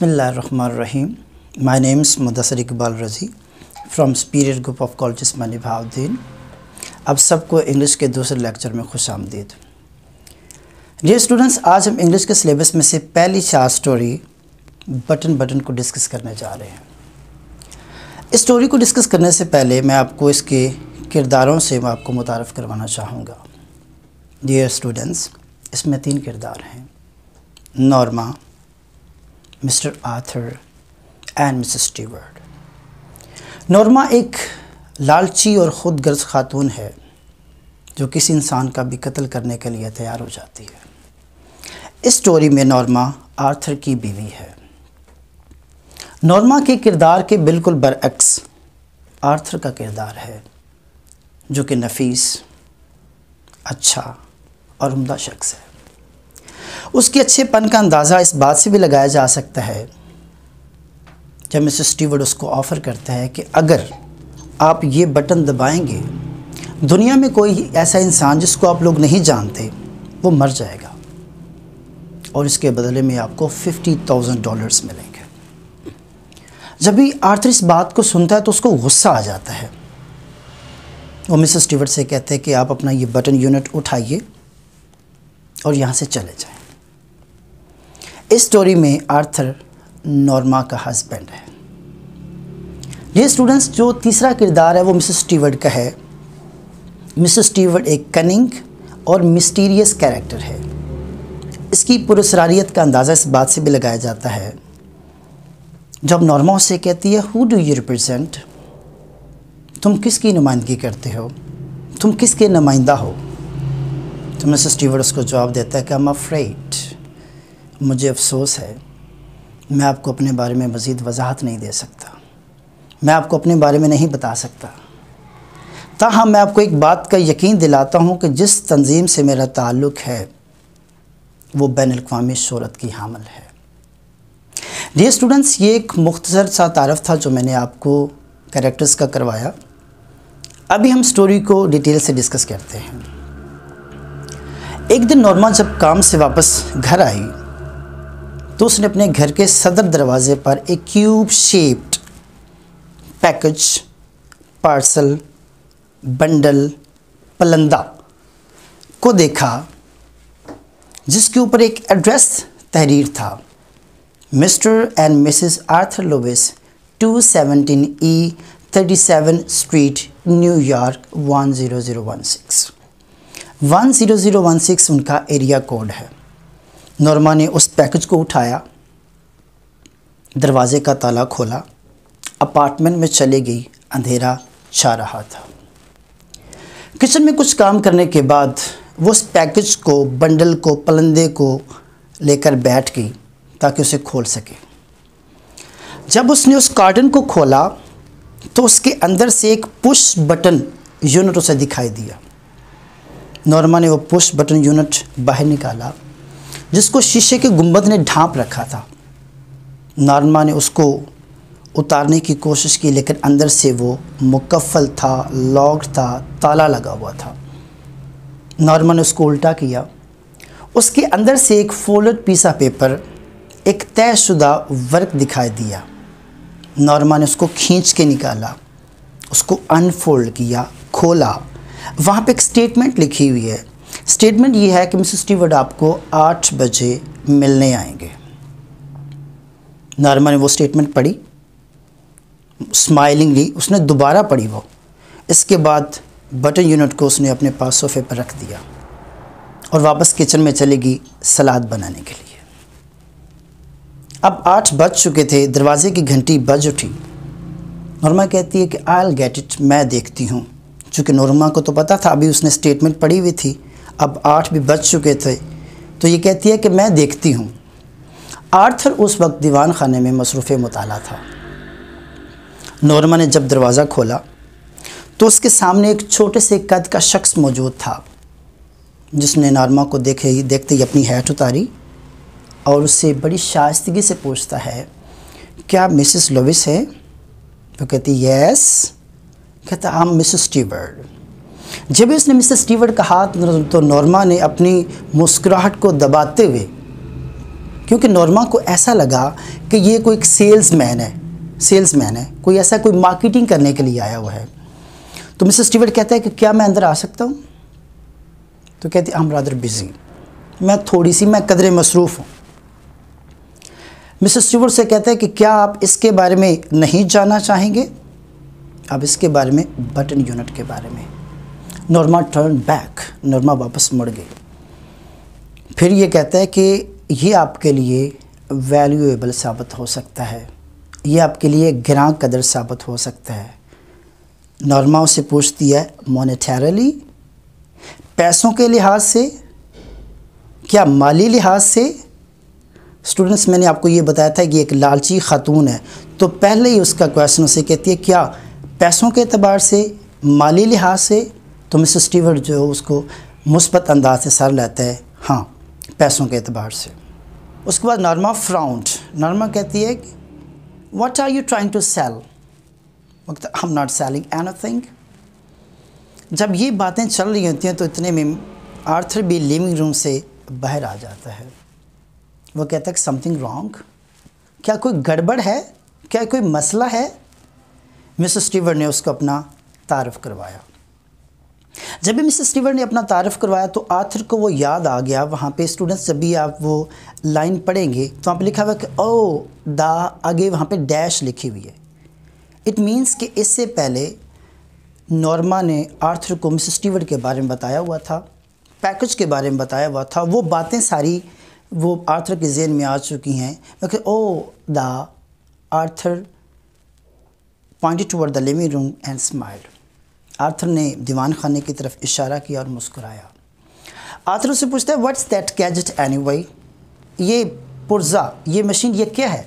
Bismillahir my name's Mudassar Iqbal Razi from superior group of college Colleges Bahauddin अब सबको English के दूसरे लेक्चर में खुश आमदीद डियर स्टूडेंट्स आज हम इंग्लिश के सिलेबस में से पहली चार स्टोरी बटन बटन को डिस्कस करने जा रहे हैं इस स्टोरी को डिस्कस करने से पहले मैं आपको इसके किरदारों से मैं आपको मुतारफ़ करवाना चाहूँगा डियर स्टूडेंट्स इसमें तीन किरदार हैं Norma Mr Arthur and Mrs steward Norma एक लालची और ख़ुद गर्ज खातून है जो किसी इंसान का भी कत्ल करने के लिए तैयार हो जाती है इस स्टोरी में नॉर्मा आर्थर की बीवी है नॉर्मा के किरदार के बिल्कुल बरअक्स आर्थर का किरदार है जो कि नफीस अच्छा और उमदा शख्स है उसके अच्छेपन का अंदाज़ा इस बात से भी लगाया जा सकता है जब मिस स्टीवर्ड उसको ऑफ़र करता है कि अगर आप ये बटन दबाएंगे दुनिया में कोई ऐसा इंसान जिसको आप लोग नहीं जानते वो मर जाएगा और इसके बदले में आपको फिफ्टी थाउजेंड डॉलर्स मिलेंगे जब भी आर्थर इस बात को सुनता है तो उसको गुस्सा आ जाता है वो मिसेस स्टीवर्ट से कहते हैं कि आप अपना ये बटन यूनिट उठाइए और यहाँ से चले जाए इस स्टोरी में आर्थर नॉर्मा का हस्बैंड है ये स्टूडेंट्स जो तीसरा किरदार है वो मिसेस स्टीवर्ड का है मिसेस स्टीवर्ड एक कनिंग और मिस्टीरियस कैरेक्टर है इसकी पुरसरारियत का अंदाज़ा इस बात से भी लगाया जाता है जब नॉर्मा उसे कहती है हु डू यू रिप्रजेंट तुम किसकी नुमाइंदगी करते हो तुम किसके नुमाइंदा हो तो मिसेस स्टीवर्ड उसको जवाब देता है कि हम अफ्रेड मुझे अफसोस है मैं आपको अपने बारे में मज़ीद वजाहत नहीं दे सकता मैं आपको अपने बारे में नहीं बता सकता ताहम हाँ, मैं आपको एक बात का यकीन दिलाता हूँ कि जिस तंजीम से मेरा ताल्लुक़ है वो बैन अवी शहरत की हामल है डी स्टूडेंट्स ये एक मुख्तर सा तारफ़ था जो मैंने आपको करेक्टर्स का करवाया अभी हम स्टोरी को डिटेल से डिस्कस करते हैं एक दिन नॉर्मा जब काम से वापस घर आई तो उसने अपने घर के सदर दरवाजे पर एक cube shaped package parcel bundle पलंदा को देखा जिसके ऊपर एक एड्रेस तहरीर था mister and missus Arthur Lewis 217 E 37 street New York 10016 10016 उनका एरिया कोड है नॉर्मा ने उस पैकेज को उठाया दरवाजे का ताला खोला अपार्टमेंट में चली गई अंधेरा छा रहा था किचन में कुछ काम करने के बाद वो उस पैकेज को बंडल को पलंदे को लेकर बैठ गई ताकि उसे खोल सके जब उसने उस कार्टन को खोला तो उसके अंदर से एक पुश बटन यूनिट उसे दिखाई दिया नॉर्मा ने वो पुश बटन यूनिट बाहर निकाला जिसको शीशे के गुंबद ने ढांप रखा था नारमा ने उसको उतारने की कोशिश की लेकिन अंदर से वो मुकफ़ल था लॉक था ताला लगा हुआ था नॉर्मा ने उसको उल्टा किया उसके अंदर से एक फोल्ड पीसा पेपर एक तयशुदा वर्क दिखाई दिया नॉर्मा ने उसको खींच के निकाला उसको अनफोल्ड किया खोला वहाँ पे एक स्टेटमेंट लिखी हुई है स्टेटमेंट ये है कि मिसेस स्टीवर्ड आपको आठ बजे मिलने आएंगे नारमा ने वो स्टेटमेंट पढ़ी स्माइलिंगली उसने दोबारा पढ़ी वो इसके बाद बटन यूनिट को उसने अपने पास सोफे पर रख दिया और वापस किचन में चलेगी सलाद बनाने के लिए अब आठ बज चुके थे दरवाजे की घंटी बज उठी नरमा कहती है कि आई एल गेट इट मैं देखती हूँ चूँकि नरमा को तो पता था अभी उसने स्टेटमेंट पढ़ी हुई थी अब आठ भी बज चुके थे तो ये कहती है कि मैं देखती हूँ आर्थर उस वक्त दीवान खाने में मसरूफ़ मताल था नॉर्मा ने जब दरवाज़ा खोला तो उसके सामने एक छोटे से कद का शख्स मौजूद था जिसने नॉर्मा को देखे ही देखते ही अपनी हैट उतारी और उससे बड़ी शाइतगी से पूछता है क्या मिसिस लोविस है तो कहती यस कहता आम मिसिस टीबर्ड जब उसने मिसेस स्टीवर्ट का हाथ तो नॉर्मा ने अपनी मुस्कुराहट को दबाते हुए क्योंकि नॉर्मा को ऐसा लगा कि ये कोई सेल्स मैन है सेल्स मैन है कोई ऐसा कोई मार्केटिंग करने के लिए आया हुआ है तो मिसेस स्टीवर्ट कहता है कि क्या मैं अंदर आ सकता हूँ तो कहती आई एम रादर बिज़ी मैं थोड़ी सी मैं कदरे मसरूफ़ हूँ मिसेस स्टीवर्ट से कहते हैं कि क्या आप इसके बारे में नहीं जानना चाहेंगे आप इसके बारे में बटन यूनिट के बारे में नरमा टर्न बैक नरमा वापस मुड़ गई फिर ये कहता है कि ये आपके लिए वैल्यूएबल साबित हो सकता है ये आपके लिए ग्रां कदर साबित हो सकता है नॉर्मा उसे पूछती है मोनिटरली पैसों के लिहाज से क्या माली लिहाज से स्टूडेंट्स मैंने आपको ये बताया था कि एक लालची खातून है तो पहले ही उसका क्वेश्चन उसे कहती है क्या पैसों के अतबार से माली लिहाज से तो मिस स्टीवर्ट जो उसको मुस्बत अंदाज से सर लेते हैं हाँ पैसों के अतबार से उसके बाद नरमा फ्राउंड नरमा कहती है कि what are you trying to sell वक्त am not selling anything जब ये बातें चल रही होती हैं तो इतने में आर्थर भी लिविंग रूम से बाहर आ जाता है वो कहता है समथिंग रॉन्ग क्या कोई गड़बड़ है क्या कोई मसला है मिस स्टीवर ने उसको अपना तारफ़ करवाया जब भी मिसेस स्टीवर ने अपना तारफ़ करवाया तो आथर को वो याद आ गया वहाँ पे स्टूडेंट्स जब भी आप वो लाइन पढ़ेंगे तो वहाँ पर लिखा हुआ कि ओ oh, दा आगे वहाँ पे डैश लिखी हुई है इट मीन्स कि इससे पहले नॉर्मा ने आर्थर को मिसेस स्टीवर के बारे में बताया हुआ था पैकेज के बारे में बताया हुआ था वो बातें सारी वो आर्थर के जेन में आ चुकी हैं मैं ओ oh, the Arthur pointed toward the living room and smiled Arthur ने दीवान खाने की तरफ इशारा किया और मुस्कुराया आर्थर से पूछता है व्हाट्स दैट गैजेट एनी ये पुर्जा ये मशीन ये क्या है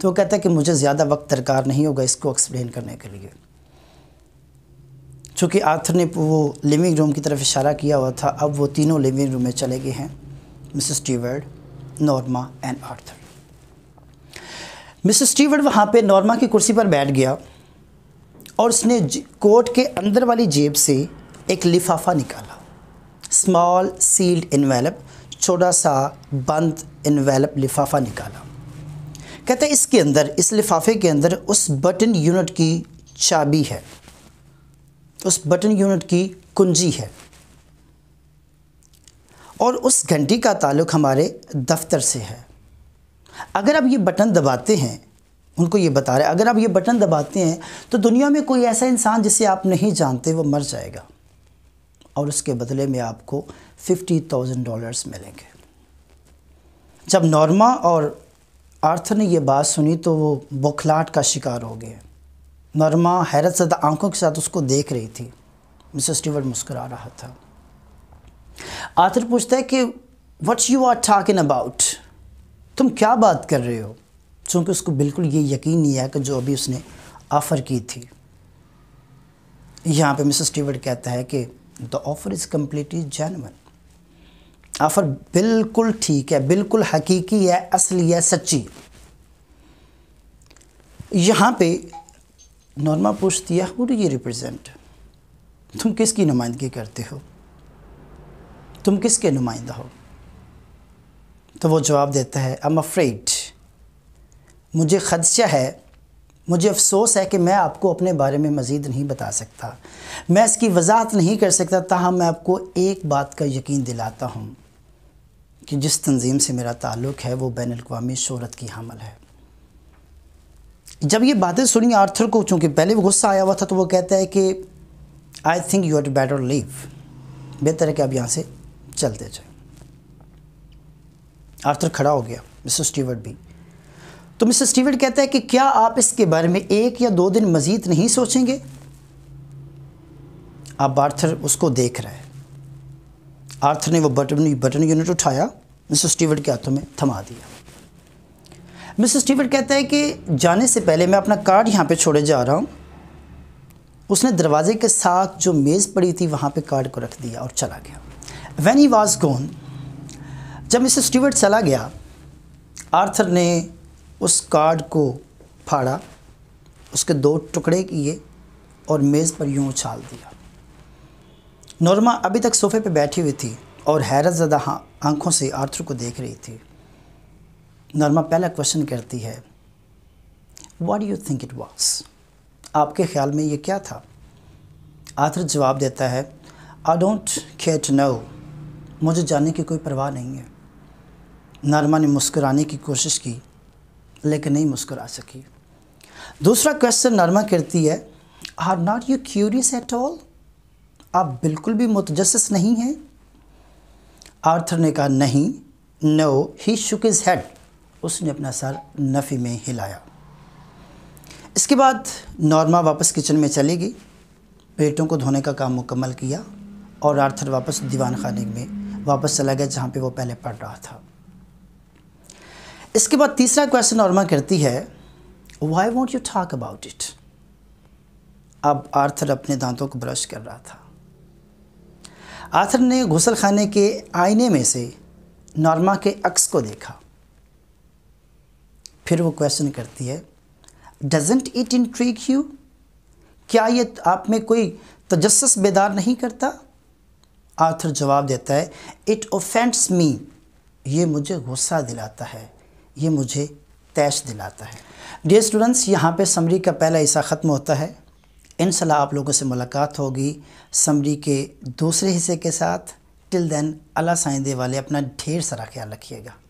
तो वो कहता है कि मुझे ज़्यादा वक्त दरकार नहीं होगा इसको एक्सप्लेन करने के लिए चूँकि आर्थर ने वो लिविंग रूम की तरफ इशारा किया हुआ था अब वो तीनों लिविंग रूम में चले गए हैं missus steward Norma and Arthur missus Stewart वहाँ पे नॉर्मा की कुर्सी पर बैठ गया और उसने कोट के अंदर वाली जेब से एक लिफाफा निकाला स्मॉल सील्ड इन्वेलप छोटा सा बंद इन्वेलप लिफाफा निकाला कहते इसके अंदर इस लिफाफे के अंदर उस बटन यूनिट की चाबी है उस बटन यूनिट की कुंजी है और उस घंटी का ताल्लुक हमारे दफ्तर से है अगर आप ये बटन दबाते हैं उनको ये बता रहे अगर आप ये बटन दबाते हैं तो दुनिया में कोई ऐसा इंसान जिसे आप नहीं जानते वो मर जाएगा और उसके बदले में आपको फिफ्टी थाउजेंड डॉलर्स मिलेंगे जब नॉर्मा और आर्थर ने यह बात सुनी तो वो बौखलाहट का शिकार हो गए नॉर्मा हैरत सदा आंखों के साथ उसको देख रही थी मिसेस स्टीवर्ट मुस्करा रहा था आर्थर पूछता है कि what's you are talking about तुम क्या बात कर रहे हो चूँकि उसको बिल्कुल ये यकीन नहीं आया कि जो अभी उसने ऑफ़र की थी यहाँ पे मिसेस स्टीवर्ट कहता है कि the offer is completely genuine offer बिल्कुल ठीक है बिल्कुल हकीकी है असली है सच्ची यहाँ पे नॉर्मा पूछती है हु डू यू रिप्रेजेंट तुम किसकी नुमाइंदगी करते हो तुम किसके नुमाइंदा हो तो वो जवाब देता है आई एम अफ्रेड मुझे खदशा है मुझे अफसोस है कि मैं आपको अपने बारे में मज़ीद नहीं बता सकता मैं इसकी वजाहत नहीं कर सकता ताहम मैं आपको एक बात का यकीन दिलाता हूँ कि जिस तंजीम से मेरा ताल्लुक़ है वो बैन अवी शहरत की हमल है जब ये बातें सुनी आर्थर को चूँकि पहले वो गुस्सा आया हुआ था तो वो कहता है कि I think you are better leave बेहतर है कि आप यहाँ से चलते जाए आर्थर खड़ा हो गया मिसर स्टीवर्ट भी तो मिस्टर स्टीवर्ट कहता है कि क्या आप इसके बारे में एक या दो दिन मज़ीद नहीं सोचेंगे अब आर्थर उसको देख रहा है आर्थर ने वो बटन बटन यूनिट उठाया मिस्टर स्टीवर्ट के हाथों में थमा दिया मिस्टर स्टीवर्ट कहता है कि जाने से पहले मैं अपना कार्ड यहाँ पे छोड़े जा रहा हूँ उसने दरवाजे के साथ जो मेज़ पड़ी थी वहाँ पे कार्ड को रख दिया और चला गया वैन ही वाज गोन जब मिस्टर स्टीवर्ट चला गया आर्थर ने उस कार्ड को फाड़ा उसके दो टुकड़े किए और मेज़ पर यूं उछाल दिया नॉर्मा अभी तक सोफे पर बैठी हुई थी और हैरत ज़दा हाँ, आँखों से आर्थर को देख रही थी नॉर्मा पहला क्वेश्चन करती है what you think it was आपके ख्याल में ये क्या था आर्थर जवाब देता है आई डोंट खेट नो मुझे जाने की कोई परवाह नहीं है नरमा ने मुस्कराने की कोशिश की लेकिन नहीं मुस्कुरा सकी दूसरा क्वेश्चन नरमा करती है are not you curious at all आप बिल्कुल भी मुतजस नहीं हैं आर्थर ने कहा नहीं no he shook his head उसने अपना सर नफ़ी में हिलाया इसके बाद नॉर्मा वापस किचन में चली गई पेटों को धोने का काम मुकम्मल किया और आर्थर वापस दीवान खाने में वापस चला गया जहाँ पे वो पहले पढ़ रहा था इसके बाद तीसरा क्वेश्चन नॉर्मा करती है why won't you talk about it अब आर्थर अपने दांतों को ब्रश कर रहा था आर्थर ने घुसल खाने के आईने में से नॉर्मा के अक्स को देखा फिर वो क्वेश्चन करती है doesn't it intrigue you क्या ये आप में कोई तजस्स बेदार नहीं करता आर्थर जवाब देता है इट ओफेंड्स मी ये मुझे गुस्सा दिलाता है ये मुझे तैश दिलाता है डियर स्टूडेंट्स यहाँ पे समरी का पहला हिस्सा ख़त्म होता है इन आप लोगों से मुलाकात होगी समरी के दूसरे हिस्से के साथ टिल देन अल्लाह साइंदे वाले अपना ढेर सारा ख्याल रखिएगा